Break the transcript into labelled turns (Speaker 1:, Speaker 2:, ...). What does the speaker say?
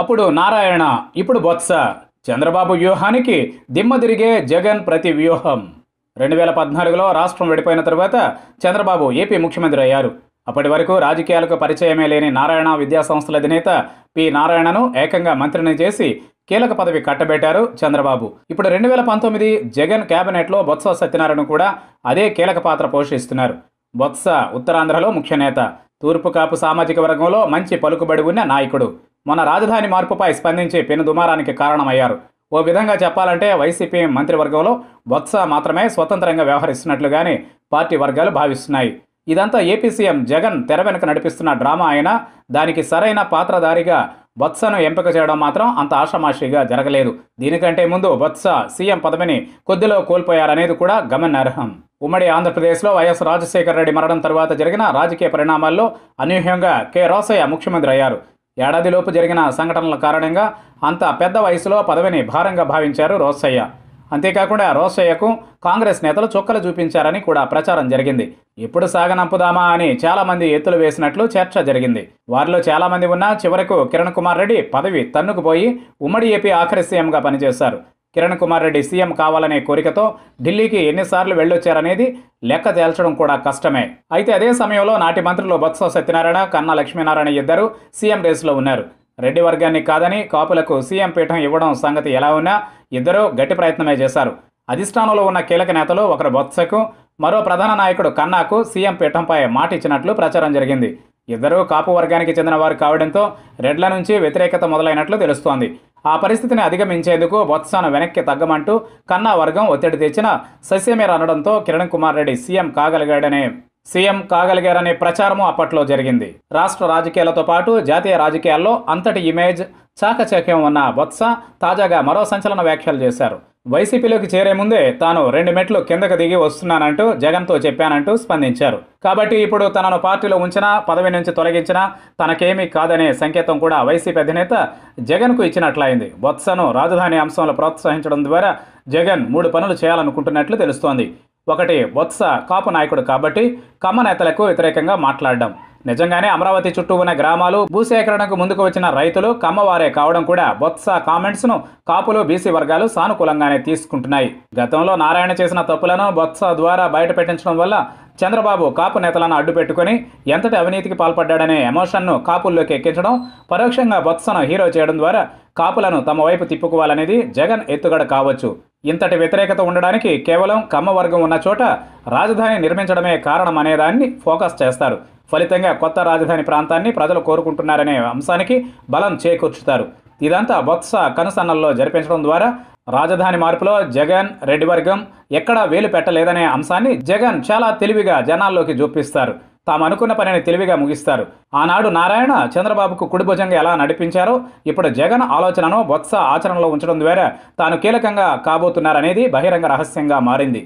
Speaker 1: అప్పుడు నారాయణ ఇప్పుడు బొత్స చంద్రబాబు వ్యూహానికి దిమ్మ తిరిగే జగన్ ప్రతి వ్యూహం రెండు వేల పద్నాలుగులో రాష్ట్రం విడిపోయిన తర్వాత చంద్రబాబు ఏపీ ముఖ్యమంత్రి అయ్యారు అప్పటి వరకు రాజకీయాలకు పరిచయమే లేని నారాయణ విద్యాసంస్థల అధినేత పి నారాయణను ఏకంగా మంత్రిని చేసి కీలక పదవి కట్టబెట్టారు చంద్రబాబు ఇప్పుడు రెండు వేల పంతొమ్మిది జగన్ కేబినెట్లో బొత్స సత్యనారాయణ కూడా అదే కీలక పాత్ర పోషిస్తున్నారు బొత్స ఉత్తరాంధ్రలో ముఖ్య నేత తూర్పు కాపు సామాజిక వర్గంలో మంచి పలుకుబడి ఉన్న నాయకుడు మొన్న రాజధాని మార్పుపై స్పందించి పెను దుమారానికి కారణమయ్యారు ఓ విధంగా చెప్పాలంటే వైసీపీ మంత్రివర్గంలో బొత్స మాత్రమే స్వతంత్రంగా వ్యవహరిస్తున్నట్లుగానే పార్టీ వర్గాలు భావిస్తున్నాయి ఇదంతా ఏపీ సీఎం జగన్ తెర వెనుక నడిపిస్తున్న డ్రామా అయినా దానికి సరైన పాత్రధారిగా బొత్సను ఎంపిక చేయడం మాత్రం అంత ఆషామాషిగా జరగలేదు దీనికంటే ముందు బొత్స సీఎం పదవిని కొద్దిలో కోల్పోయారనేది కూడా గమనార్హం ఉమ్మడి ఆంధ్రప్రదేశ్లో వైఎస్ రాజశేఖర రెడ్డి మరణం తర్వాత జరిగిన రాజకీయ పరిణామాల్లో అనూహ్యంగా కె రోసయ్య ముఖ్యమంత్రి అయ్యారు ఏడాదిలోపు జరిగిన సంఘటనల కారణంగా అంత పెద్ద వయసులో పదవిని భారంగా భావించారు రోసయ్య అంతేకాకుండా రోసయ్యకు కాంగ్రెస్ నేతలు చుక్కలు చూపించారని కూడా ప్రచారం జరిగింది ఇప్పుడు సాగనంపుదామా అని చాలామంది ఎత్తులు వేసినట్లు చర్చ జరిగింది వారిలో చాలామంది ఉన్నా చివరకు కిరణ్ కుమార్ రెడ్డి పదవి తన్నుకుపోయి ఉమ్మడి ఏపీ ఆఖరి సీఎంగా పనిచేశారు కిరణ్ కుమార్ రెడ్డి సీఎం కావాలనే కోరికతో ఢిల్లీకి ఎన్నిసార్లు వెళ్ళొచ్చారనేది లెక్క తేల్చడం కూడా కష్టమే అయితే అదే సమయంలో నాటి మంత్రులు బొత్స సత్యనారాయణ కన్నా లక్ష్మీనారాయణ ఇద్దరు సీఎం రేసులో ఉన్నారు రెడ్డి వర్గాన్ని కాదని కాపులకు సీఎం పీఠం ఇవ్వడం సంగతి ఎలా ఉన్నా ఇద్దరూ గట్టి ప్రయత్నమే చేశారు అధిష్టానంలో ఉన్న కీలక నేతలు ఒకరు బొత్సకు మరో ప్రధాన నాయకుడు కన్నాకు సీఎం పీఠంపై మాట ఇచ్చినట్లు ప్రచారం జరిగింది ఇద్దరూ కాపు వర్గానికి చెందిన వారు కావడంతో రెడ్ల నుంచి వ్యతిరేకత మొదలైనట్లు తెలుస్తోంది ఆ పరిస్థితిని అధిగమించేందుకు బొత్సాను వెనక్కి తగ్గమంటూ కన్నా వర్గం ఒత్తిడి తెచ్చిన సస్యమేర్ అనడంతో కిరణ్ కుమార్ రెడ్డి సీఎం కాగలిగాడనే సీఎం కాగలిగారనే ప్రచారము అప్పట్లో జరిగింది రాష్ట్ర రాజకీయాలతో పాటు జాతీయ రాజకీయాల్లో అంతటి ఇమేజ్ చాకచక్యం ఉన్న బొత్స తాజాగా మరో సంచలన వ్యాఖ్యలు చేశారు వైసీపీలోకి చేరే ముందే తాను రెండు మెట్లు కిందకు దిగి వస్తున్నానంటూ జగన్తో చెప్పానంటూ స్పందించారు కాబట్టి ఇప్పుడు తనను పార్టీలో ఉంచినా పదవి నుంచి తొలగించినా తనకేమీ కాదనే సంకేతం కూడా వైసీపీ అధినేత జగన్కు ఇచ్చినట్లయింది బొత్సను రాజధాని అంశంలో ప్రోత్సహించడం ద్వారా జగన్ మూడు పనులు చేయాలనుకుంటున్నట్లు తెలుస్తోంది ఒకటి బొత్స కాపు నాయకుడు కాబట్టి కమ్మ నేతలకు వ్యతిరేకంగా మాట్లాడడం నిజంగానే అమరావతి చుట్టూ ఉన్న గ్రామాలు భూసేకరణకు ముందుకు వచ్చిన రైతులు కమ్మవారే కావడం కూడా బొత్స కామెంట్స్ను కాపులు బీసీ వర్గాలు సానుకూలంగానే తీసుకుంటున్నాయి గతంలో నారాయణ చేసిన తప్పులను బొత్స ద్వారా బయట పెట్టించడం వల్ల చంద్రబాబు కాపు నేతలను అడ్డుపెట్టుకుని ఎంతటి అవినీతికి పాల్పడ్డాడనే ఎమోషన్ను కాపుల్లోకి ఎక్కించడం పరోక్షంగా బొత్సను హీరో చేయడం ద్వారా కాపులను తమ వైపు తిప్పుకోవాలనేది జగన్ ఎత్తుగడ కావచ్చు ఇంతటి వ్యతిరేకత ఉండడానికి కేవలం కమ్మవర్గం ఉన్న చోట రాజధాని నిర్మించడమే కారణమనేదాన్ని ఫోకస్ చేస్తారు ఫలితంగా కొత్త రాజధాని ప్రాంతాన్ని ప్రజలు కోరుకుంటున్నారనే అంశానికి బలం చేకూర్చుతారు ఇదంతా బొత్స కనుసన్నల్లో జరిపించడం ద్వారా రాజధాని మార్పులో జగన్ రెడ్డి వర్గం ఎక్కడా వేలు పెట్టలేదనే అంశాన్ని జగన్ చాలా తెలివిగా జనాల్లోకి చూపిస్తారు తాము అనుకున్న పనిని తెలివిగా ముగిస్తారు ఆనాడు నారాయణ చంద్రబాబుకు కుడిభుజంగా ఎలా నడిపించారో ఇప్పుడు జగన్ ఆలోచనను బొత్స ఆచరణలో ఉంచడం ద్వారా తాను కీలకంగా కాబోతున్నారనేది బహిరంగ రహస్యంగా మారింది